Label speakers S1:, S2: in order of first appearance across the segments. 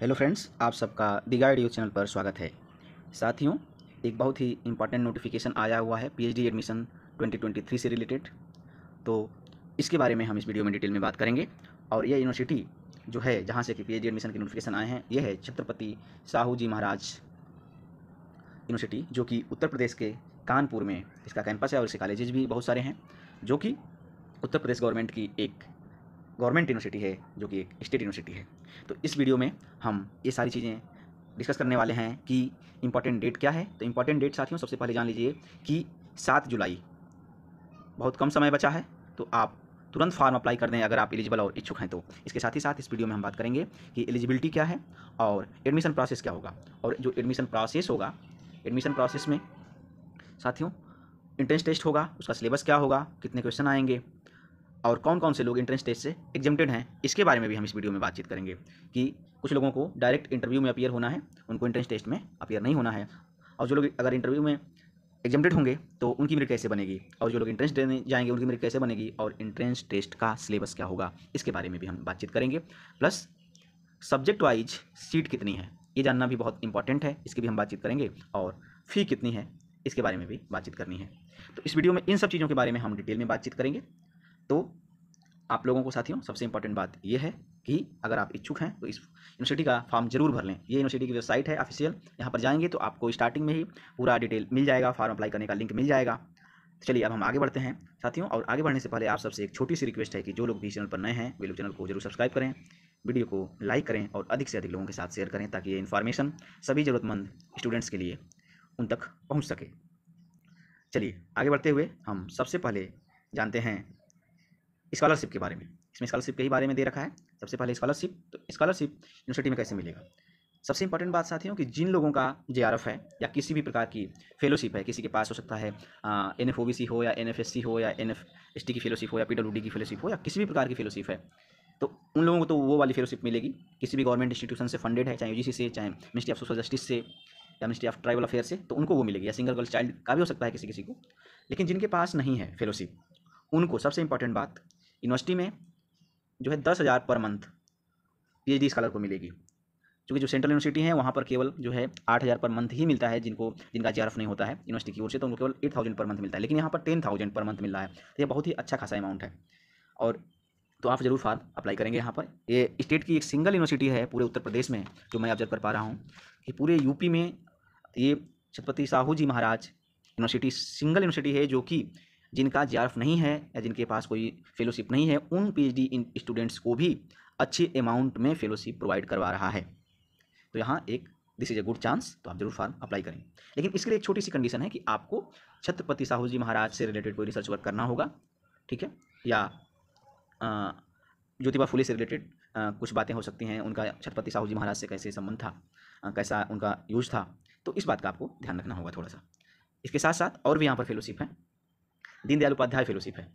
S1: hello friends आप सबका दि guide use channel पर स्वागत है साथियों एक बहुत ही इंपॉर्टेंट नोटिफिकेशन आया हुआ है पीएचडी एडमिशन 2023 से रिलेटेड तो इसके बारे में हम इस वीडियो में डिटेल में बात करेंगे और यह यूनिवर्सिटी जो है जहाँ से कि पीएचडी एडमिशन के नोटिफिकेशन आए हैं यह है छत्रपति साहू जी महाराज यूनिवर्सिटी जो कि उत्तर प्रदेश के कानपुर में इसका कैंपस है और इसके कॉलेजेज भी बहुत सारे हैं जो कि उत्तर प्रदेश गवर्नमेंट की एक गवर्नमेंट यूनिवर्सिटी है जो कि एक स्टेट यूनिवर्सिटी है तो इस वीडियो में हम ये सारी चीज़ें डिस्कस करने वाले हैं कि इम्पॉर्टेंट डेट क्या है तो इम्पॉर्टेंट डेट साथियों सबसे पहले जान लीजिए कि सात जुलाई बहुत कम समय बचा है तो आप तुरंत फॉर्म अप्लाई कर दें अगर आप एलिजिबल और इच्छुक हैं तो इसके साथ ही साथ इस वीडियो में हम बात करेंगे कि एलिजिबिलिटी क्या है और एडमिशन प्रोसेस क्या होगा और जो एडमिशन प्रोसेस होगा एडमिशन प्रोसेस में साथियों इंट्रेंस टेस्ट होगा उसका सिलेबस क्या होगा कितने क्वेश्चन आएंगे और कौन कौन से लोग इंट्रेंस टेस्ट से एग्जेप्टेड हैं इसके बारे में भी हम इस वीडियो में बातचीत करेंगे कि कुछ लोगों को डायरेक्ट इंटरव्यू में अपियर होना है उनको इंट्रेंस टेस्ट में अपियर नहीं होना है और जो लोग अगर इंटरव्यू में एग्जेप्टेड होंगे तो उनकी मेरिट कैसे बनेगी और जो लोग इंट्रेंस देने जाएंगे उनकी मेरिट कैसे बनेगी और इंट्रेंस टेस्ट का सिलेबस क्या होगा इसके बारे में भी हम बातचीत करेंगे प्लस सब्जेक्ट वाइज सीट कितनी है ये जानना भी बहुत इंपॉर्टेंट है इसकी भी हम बातचीत करेंगे और फ़ी कितनी है इसके बारे में भी बातचीत करनी है तो इस वीडियो में इन सब चीज़ों के बारे में हम डिटेल में बातचीत करेंगे तो आप लोगों को साथियों सबसे इंपॉर्टेंट बात यह है कि अगर आप इच्छुक हैं तो इस यूनिवर्सिटी का फॉर्म जरूर भर लें ये यूनिवर्सिटी की वेबसाइट है ऑफिशियल यहाँ पर जाएंगे तो आपको स्टार्टिंग में ही पूरा डिटेल मिल जाएगा फॉर्म अप्लाई करने का लिंक मिल जाएगा तो चलिए अब हम आगे बढ़ते हैं साथियों और आगे बढ़ने से पहले आप सबसे एक छोटी सी रिक्वेस्ट है कि जो लोग भी चैनल पर नए हैं वे लोग चैनल को जरूर सब्सक्राइब करें वीडियो को लाइक करें और अधिक से अधिक लोगों के साथ शेयर करें ताकि ये इन्फॉर्मेशन सभी ज़रूरतमंद स्टूडेंट्स के लिए उन तक पहुँच सके चलिए आगे बढ़ते हुए हम सबसे पहले जानते हैं स्कॉलरशिप के बारे में इसमें स्कॉलरशिप के ही बारे में दे रखा है सबसे पहले स्कॉलरशिप तो स्कॉलरशिप यूनिवर्सिटी में कैसे मिलेगा सबसे इंपॉर्टेंट बात साथियों कि जिन लोगों का जे है या किसी भी प्रकार की फेलोशिप है किसी के पास हो सकता है एन एफ हो या एन हो या एन की फेलोशिप हो या पी की फेलोशिप हो या किसी भी प्रकार की फेलोशिप है तो उन लोगों को तो वो वाली फेलोशिप मिलेगी किसी भी गवर्नमेंट इंस्टीट्यूशन से फंडेड है चाहे यू से चाहे मिनिस्ट्री ऑफ सोशल जस्टिस से या मिनिस्ट्री ऑफ ट्राइबल अफेयर से तो उनको वो मिलेगी या सिंगल गर्ल चाइल्ड का भी हो सकता है किसी किसी को लेकिन जिनके पास नहीं है फेलोशिप उनको सबसे इंपॉर्टेंट बात यूनिवर्सिटी में जो है दस हज़ार पर मंथ पीएचडी स्कॉलर को मिलेगी क्योंकि जो सेंट्रल यूनिवर्सिटी है वहाँ पर केवल जो है आठ हज़ार पर मंथ ही मिलता है जिनको जिनका जी नहीं होता है यूनिवर्सिटी की ओर से तो उनको केवल एट थाउजेंड पर मंथ मिलता है लेकिन यहाँ पर टेन थाउजेंड पर मंथ मिल रहा है तो यह बहुत ही अच्छा खासा अमाउंट है और तो आप जरूर फॉर्म अप्लाई करेंगे यहाँ पर ये स्टेट की एक सिंगल यूनिवर्सिटी है पूरे उत्तर प्रदेश में जो मैं ऑब्जर्व कर पा रहा हूँ कि पूरे यूपी में ये Chhatrapati Sahu ji Maharaj university single university है जो कि जिनका जे नहीं है या जिनके पास कोई फेलोशिप नहीं है उन पीएचडी स्टूडेंट्स को भी अच्छे अमाउंट में फेलोशिप प्रोवाइड करवा रहा है तो यहाँ एक this is a good chance तो आप जरूर फॉर्म अप्लाई करें लेकिन इसके लिए एक छोटी सी कंडीशन है कि आपको छत्रपति साहू जी महाराज से रिलेटेड कोई रिसर्च वर्क करना होगा ठीक है या ज्योतिबा फुले से रिलेटेड कुछ बातें हो सकती हैं उनका छत्रपति साहू जी महाराज से कैसे संबंध था आ, कैसा उनका यूज था तो इस बात का आपको ध्यान रखना होगा थोड़ा सा इसके साथ साथ और भी यहाँ पर फेलोशिप है दीनदयाल उपाध्याय फेलोशिप है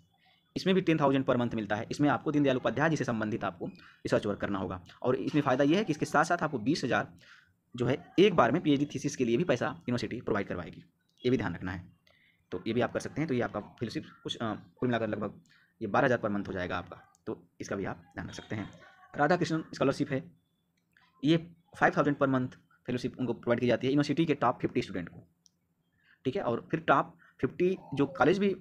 S1: इसमें भी टेन थाउजेंड पर मंथ मिलता है इसमें आपको दीनदयाल उपाध्याय जिससे संबंधित आपको रिसर्च वर्क करना होगा और इसमें फ़ायदा यह है कि इसके साथ साथ आपको बीस हज़ार जो है एक बार में पीएचडी थीसिस के लिए भी पैसा यूनिवर्सिटी प्रोवाइड करवाएगी ये भी ध्यान रखना है तो ये भी आप कर सकते हैं तो ये आपका फेलोशिप कुछ कुल मिलाकर लगभग ये बारह हज़ार पर मंथ हो जाएगा आपका तो इसका भी आप ध्यान रख सकते हैं राधा कृष्ण स्कॉलरशिप है ये five thousand per month fellowship उनको प्रोवाइड की जाती है यूनिवर्सिटी के टॉप फिफ्टी स्टूडेंट को ठीक है और फिर टॉप फिफ्टी जो कॉलेज भी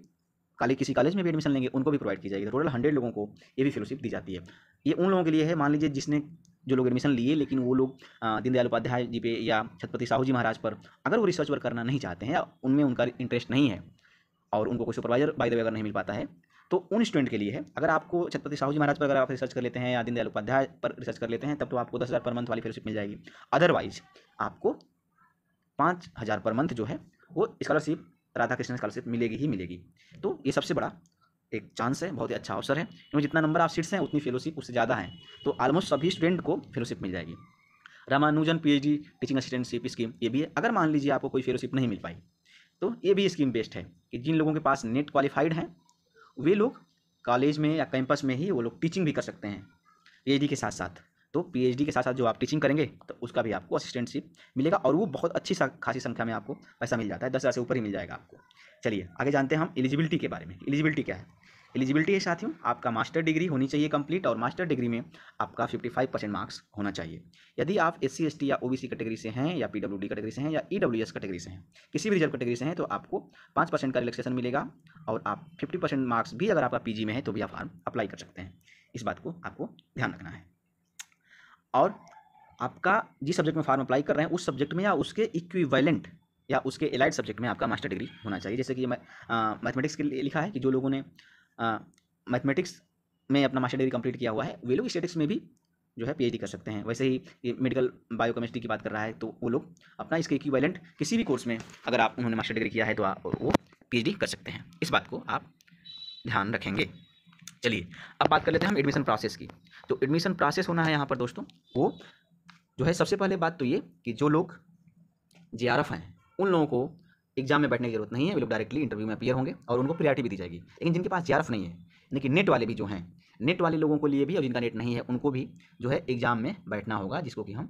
S1: काले किसी कॉलेज में भी एडमिशन लेंगे उनको भी प्रोवाइड की जाएगी टोटल तो हंड्रेड लोगों को ये भी फेलोशिप दी जाती है ये उन लोगों के लिए है मान लीजिए जिसने जो लोग एडमिशन लिए लेकिन वो लोग दीनदयाल उपाध्याय जी पे या छत्रपति साहू जी महाराज पर अगर वो रिसर्च वर्क करना नहीं चाहते हैं या उनमें उनका इंटरेस्ट नहीं है और उनको कोई सुपरवाइजर बाई द अगर नहीं मिल पाता है तो उन स्टूडेंट के लिए है अगर आपको छत्रपति साहू जी महाराज पर अगर आप रिसर्च कर लेते हैं या दीनदयाल उपाध्याय पर रिसर्च कर लेते हैं तब तो आपको दस हज़ार पर मंथ वाली फेलोशिप मिल जाएगी अदरवाइज आपको पाँच हज़ार पर मंथ जो है वो स्कॉलरशिप राधा कृष्ण स्कॉलरशिप मिलेगी ही मिलेगी तो ये सबसे बड़ा एक चांस है बहुत ही अच्छा अवसर है क्योंकि जितना नंबर ऑफ़ सीट्स हैं उतनी फेलोशिप उससे ज़्यादा है तो ऑलमोस्ट सभी स्टूडेंट को फेलोशिप मिल जाएगी Ramanujan PhD teaching assistantship scheme ये भी है अगर मान लीजिए आपको कोई फेलोशिप नहीं मिल पाई तो ये भी स्कीम बेस्ट है कि जिन लोगों के पास नेट क्वालिफाइड हैं वे लोग कॉलेज में या कैंपस में ही वो लोग टीचिंग भी कर सकते हैं डी के साथ साथ तो पीएचडी के साथ साथ जो आप टीचिंग करेंगे तो उसका भी आपको असिस्टेंटशिप मिलेगा और वो बहुत अच्छी खासी संख्या में आपको पैसा मिल जाता है दस हज़ार से ऊपर ही मिल जाएगा आपको चलिए आगे जानते हैं हम एलिजिबिलिटी के बारे में एलिजिबिलिटी क्या है एलिजिबिलिटी है साथियों आपका मास्टर डिग्री होनी चाहिए कंप्लीट और मास्टर डिग्री में आपका 55 परसेंट मार्क्स होना चाहिए यदि आप एस सी या ओबीसी कैटेगरी से हैं या पीडब्ल्यूडी कैटेगरी से हैं या ईडब्ल्यूएस e कैटेगरी से हैं किसी भी रिजर्व कैटेगरी से हैं तो आपको पाँच परसेंट का रिलेक्सेशन मिलेगा और आप फिफ्टी परसेंट मार्क्स भी अगर आपका पी में है तो भी आप फार्म अप्लाई कर सकते हैं इस बात को आपको ध्यान रखना है और आपका जिस सब्जेक्ट में फार्म अप्लाई कर रहे हैं उस सब्जेक्ट में या उसके इक्विवेलेंट या उसके एलाइड सब्जेक्ट में आपका मास्टर डिग्री होना चाहिए जैसे कि मैथमेटिक्स के लिए लिखा है कि जो लोगों ने मैथमेटिक्स में अपना मास्टर डिग्री कंप्लीट किया हुआ है वे लोग स्टेटिक्स में भी जो है पीएचडी कर सकते हैं वैसे ही ये मेडिकल बायोकेमिस्ट्री की बात कर रहा है तो वो लोग अपना इसके इक्विवेलेंट किसी भी कोर्स में अगर आप उन्होंने मास्टर डिग्री किया है तो आप वो पीएचडी कर सकते हैं इस बात को आप ध्यान रखेंगे चलिए अब बात कर लेते हैं हम एडमिशन प्रोसेस की तो एडमिशन प्रोसेस होना है यहाँ पर दोस्तों वो जो है सबसे पहले बात तो ये कि जो लोग जे हैं उन लोगों को एग्जाम में बैठने की जरूरत नहीं है वे लोग डायरेक्टली इंटरव्यू में अपीयर होंगे और उनको प्रायोरिटी भी दी जाएगी लेकिन जिनके पास जे नहीं है लेकिन नेट वाले भी जो हैं नेट वाले लोगों को लिए भी और जिनका नेट नहीं है उनको भी जो है एग्जाम में बैठना होगा जिसको कि हम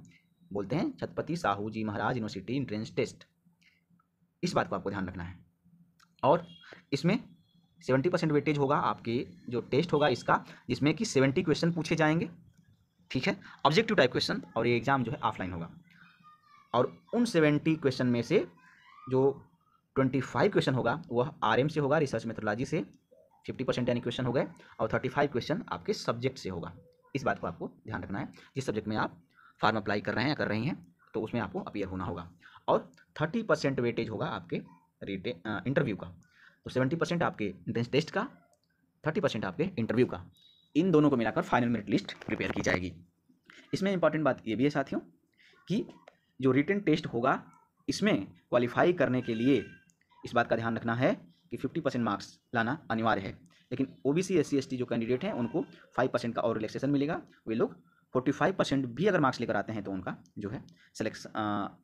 S1: बोलते हैं Chhatrapati Sahu ji Maharaj university entrance test इस बात को आपको ध्यान रखना है और इसमें सेवेंटी परसेंट वेटेज होगा आपके जो टेस्ट होगा इसका जिसमें कि सेवेंटी क्वेश्चन पूछे जाएंगे ठीक है ऑब्जेक्टिव टाइप क्वेश्चन और ये एग्ज़ाम जो है ऑफलाइन होगा और उन सेवेंटी क्वेश्चन में से जो ट्वेंटी फाइव क्वेश्चन होगा वह आर से होगा रिसर्च मेथोलॉजी से फिफ्टी परसेंट यानी क्वेश्चन हो गए और थर्टी फाइव क्वेश्चन आपके सब्जेक्ट से होगा इस बात को आपको ध्यान रखना है जिस सब्जेक्ट में आप फार्म अप्लाई कर रहे हैं या कर रही हैं तो उसमें आपको अपीयर होना होगा और थर्टी परसेंट वेटेज होगा आपके रिटे इंटरव्यू का तो सेवेंटी परसेंट आपके इंट्रेंस टेस्ट का थर्टी परसेंट आपके इंटरव्यू का इन दोनों को मिलाकर फाइनल मेरिट लिस्ट प्रिपेयर की जाएगी इसमें इंपॉर्टेंट बात ये भी है साथियों कि जो रिटर्न टेस्ट होगा इसमें क्वालिफाई करने के लिए इस बात का ध्यान रखना है कि फिफ्टी परसेंट मार्क्स लाना अनिवार्य है लेकिन O B C S C जो कैंडिडेट हैं उनको फाइव परसेंट का और रिलेक्सेशन मिलेगा वे लोग फोर्टी फाइव परसेंट भी अगर मार्क्स लेकर आते हैं तो उनका जो है सेलेक्शन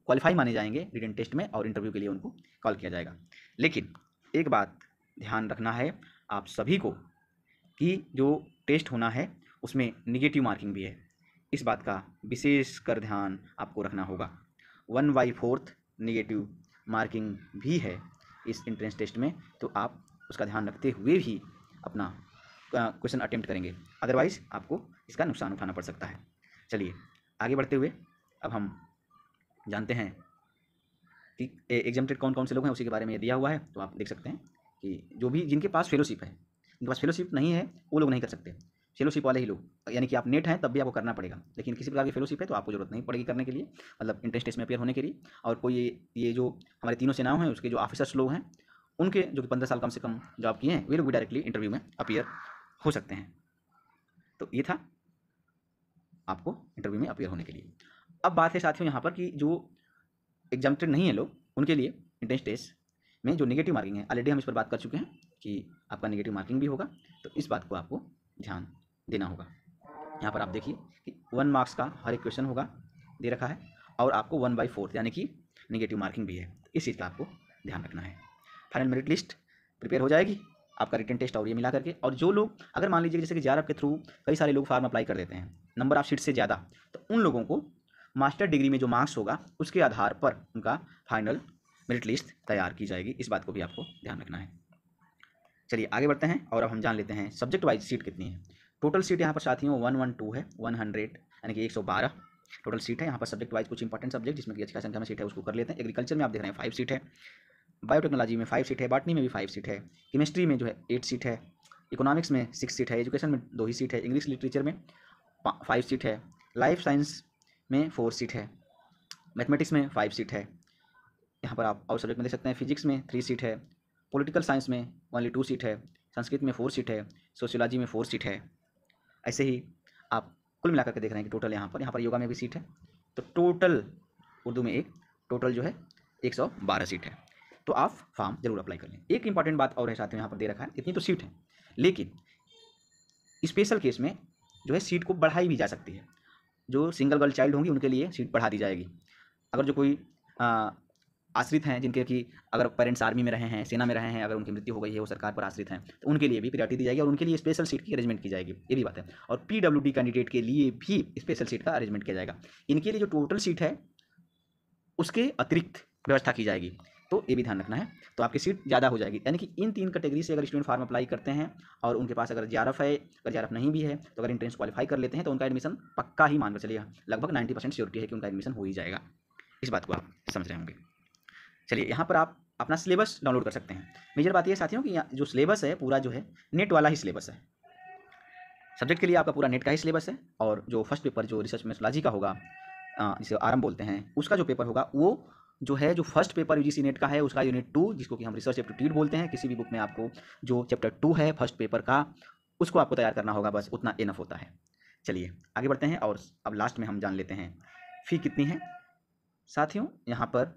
S1: क्वालिफाई माने जाएंगे रिटर्न टेस्ट में और इंटरव्यू के लिए उनको कॉल किया जाएगा लेकिन एक बात ध्यान रखना है आप सभी को कि जो टेस्ट होना है उसमें निगेटिव मार्किंग भी है इस बात का विशेष कर ध्यान आपको रखना होगा one by fourth negative marking भी है इस इंट्रेंस टेस्ट में तो आप उसका ध्यान रखते हुए भी अपना क्वेश्चन अटेम्प्ट करेंगे अदरवाइज़ आपको इसका नुकसान उठाना पड़ सकता है चलिए आगे बढ़ते हुए अब हम जानते हैं ठीक एग्जामेड कौन कौन से लोग हैं उसी के बारे में दिया हुआ है तो आप देख सकते हैं कि जो भी जिनके पास फेलोशिप है जिनके पास फेलोशिप नहीं है वो लोग नहीं कर सकते फेलोशिप वाले ही लोग यानी कि आप नेट हैं तब भी आपको करना पड़ेगा लेकिन किसी प्रकार की फेलोशिप है तो आपको जरूरत नहीं पड़ेगी करने के लिए मतलब इंटरेस्ट टेस्ट में अपेयर होने के लिए और कोई ये जो हमारे तीनों सेनाओं हैं उसके जो ऑफिसर्स लोग हैं उनके जो कि पंद्रह साल कम से कम जॉब किए हैं वे लोग भी डायरेक्टली इंटरव्यू में अपेयर हो सकते हैं तो ये था आपको इंटरव्यू में अपेयर होने के लिए अब बात है साथियों यहाँ पर कि जो एग्जाम नहीं है लोग उनके लिए इंट्रेंस टेस्ट में जो निगेटिव मार्किंग है ऑलरेडी हम इस पर बात कर चुके हैं कि आपका नेगेटिव मार्किंग भी होगा तो इस बात को आपको ध्यान देना होगा यहाँ पर आप देखिए कि वन मार्क्स का हर एक क्वेश्चन होगा दे रखा है और आपको वन बाई फोर्थ यानी कि नेगेटिव मार्किंग भी है तो इस चीज़ का आपको ध्यान रखना है फाइनल मेरिट लिस्ट प्रिपेयर हो जाएगी आपका रिटर्न टेस्ट और ये मिला करके और जो लोग अगर मान लीजिए जैसे कि जार के थ्रू कई सारे लोग फार्म अप्लाई कर देते हैं नंबर ऑफ सीट से ज़्यादा तो उन लोगों को मास्टर डिग्री में जो मार्क्स होगा उसके आधार पर उनका फाइनल मेरिट लिस्ट तैयार की जाएगी इस बात को भी आपको ध्यान रखना है चलिए आगे बढ़ते हैं और अब हम जान लेते हैं सब्जेक्ट वाइज सीट कितनी है टोटल सीट यहाँ पर साथियों वन वन टू है वन हंड्रेड यानी कि एक सौ बारह टोटल सीट है यहाँ पर सब्जेक्ट वाइज कुछ इंपॉर्टेंट सब्जेक्ट जिसमें कि अच्छी संख्या में सीट है उसको कर लेते हैं एग्रीकल्चर में आप देख रहे हैं फाइव सीट है बायोटेक्नोलॉजी में फाइव सीट है बाटनी में भी फाइव सीट है केमिस्ट्री में जो है एट सीट है इकोनॉमिक्स में सिक्स सीट है एजुकेशन में दो ही सीट है इंग्लिश लिटरेचर में फाइव सीट है लाइफ साइंस में फोर सीट है मैथमेटिक्स में फाइव सीट है यहाँ पर आप और सब्जेक्ट में देख सकते हैं फिजिक्स में थ्री सीट है पॉलिटिकल साइंस में ओनली टू सीट है संस्कृत में फोर सीट है सोशियोलॉजी में फोर सीट है ऐसे ही आप कुल मिलाकर के देख रहे हैं कि टोटल यहाँ पर यहाँ पर योगा में भी सीट है तो टोटल उर्दू में एक टोटल जो है एक सौ बारह सीट है तो आप फॉर्म जरूर अप्लाई कर लें एक इंपॉर्टेंट बात और है साथ में यहाँ पर दे रखा है इतनी तो सीट है लेकिन स्पेशल केस में जो है सीट को बढ़ाई भी जा सकती है जो सिंगल गर्ल चाइल्ड होंगी उनके लिए सीट बढ़ा दी जाएगी अगर जो कोई आश्रित हैं जिनके कि अगर पेरेंट्स आर्मी में रहे हैं सेना में रहे हैं अगर उनकी मृत्यु हो गई है वो सरकार पर आश्रित हैं तो उनके लिए भी प्रायोरिटी दी जाएगी और उनके लिए स्पेशल सीट की अरेंजमेंट की जाएगी ये भी बात है और पीडब्ल्यूडी कैंडिडेट के लिए भी स्पेशल सीट का अरेंजमेंट किया जाएगा इनके लिए जो टोटल सीट है उसके अतिरिक्त व्यवस्था की जाएगी तो ये भी ध्यान रखना है तो आपकी सीट ज़्यादा हो जाएगी यानी कि इन तीन कैटेगरी से अगर स्टूडेंट फार्म अप्लाई करते हैं और उनके पास अगर जारफ है अगर जारफ नहीं भी है तो अगर इंट्रेंस क्वालिफाई कर लेते हैं तो उनका एडमिशन पक्का ही मानकर चलिएगा लगभग नाइन्टी परसेंट है कि उनका एडमिशन हो ही जाएगा इस बात को आप समझ रहे होंगे चलिए यहाँ पर आप अपना सिलेबस डाउनलोड कर सकते हैं मेजर बात ये साथियों कि जो सिलेबस है पूरा जो है नेट वाला ही सिलेबस है सब्जेक्ट के लिए आपका पूरा नेट का ही सिलेबस है और जो फर्स्ट पेपर जो रिसर्च मेथोलॉजी का होगा जिसे आरम बोलते हैं उसका जो पेपर होगा वो जो है जो first paper U G NET का है उसका यूनिट टू जिसको कि हम रिसर्च एप्टीट्यूड बोलते हैं किसी भी बुक में आपको जो चैप्टर टू है फर्स्ट पेपर का उसको आपको तैयार करना होगा बस उतना इनफ होता है चलिए आगे बढ़ते हैं और अब लास्ट में हम जान लेते हैं फ़ी कितनी है साथियों यहाँ पर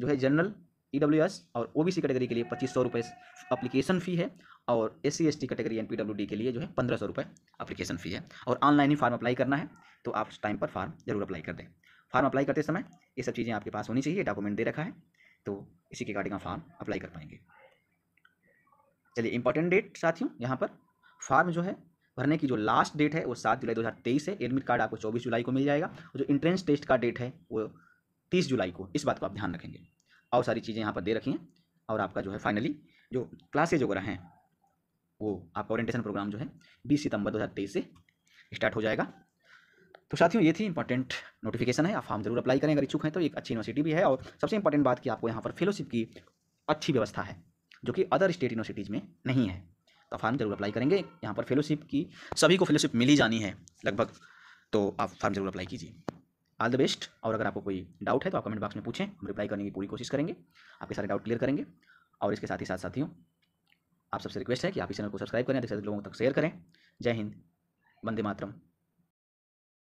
S1: जो है जनरल ई डब्ल्यू एस और ओ बी सी कैटेगरी के लिए पच्चीस सौ अप्लीकेशन फ़ी है और S C S T category and P W D के लिए जो है पंद्रह सौ रुपये अप्लीकेशन फ़ी है और ऑनलाइन ही फॉर्म अप्लाई करना है तो आप टाइम पर फॉर्म जरूर अप्लाई कर दें फॉर्म अप्लाई करते समय ये सब चीज़ें आपके पास होनी चाहिए डॉक्यूमेंट दे रखा है तो इसी के अकॉर्डिंग फॉर्म अप्लाई कर पाएंगे चलिए इंपॉर्टेंट डेट साथियों यहाँ पर फॉर्म जो है भरने की जो लास्ट डेट है वो सात जुलाई दो है एडमिट कार्ड आपको चौबीस जुलाई को मिल जाएगा और जो इंट्रेंस टेस्ट का डेट है वो तीस जुलाई को इस बात को आप ध्यान रखेंगे और सारी चीज़ें यहाँ पर दे रखी हैं और आपका जो है फाइनली जो क्लासेज वगैरह हैं वो आपका ओरिएंटेशन प्रोग्राम जो है बीस सितंबर 2023 से स्टार्ट हो जाएगा तो साथियों ये थी इंपॉर्टेंट नोटिफिकेशन है आप फॉर्म जरूर अप्लाई करें अगर इच्छुक हैं तो एक अच्छी यूनिवर्सिटी भी है और सबसे इंपॉर्टेंट बात कि आपको यहाँ पर फेलोशिप की अच्छी व्यवस्था है जो कि अदर स्टेट यूनिवर्सिटीज़ में नहीं है तो फॉर्म जरूर अप्लाई करेंगे यहाँ पर फेलोशिप की सभी को फेलोशिप मिली जानी है लगभग तो आप फॉर्म जरूर अप्लाई कीजिए ऑल द बेस्ट और अगर आपको कोई डाउट है तो आप कमेंट बॉक्स में पूछें हम रिप्लाई करने की पूरी कोशिश करेंगे आपके सारे डाउट क्लियर करेंगे और इसके साथ ही साथ साथियों आप सबसे रिक्वेस्ट है कि आप इस चैनल को सब्सक्राइब करें अधिक से अधिक लोगों तक शेयर करें जय हिंद वंदे मातरम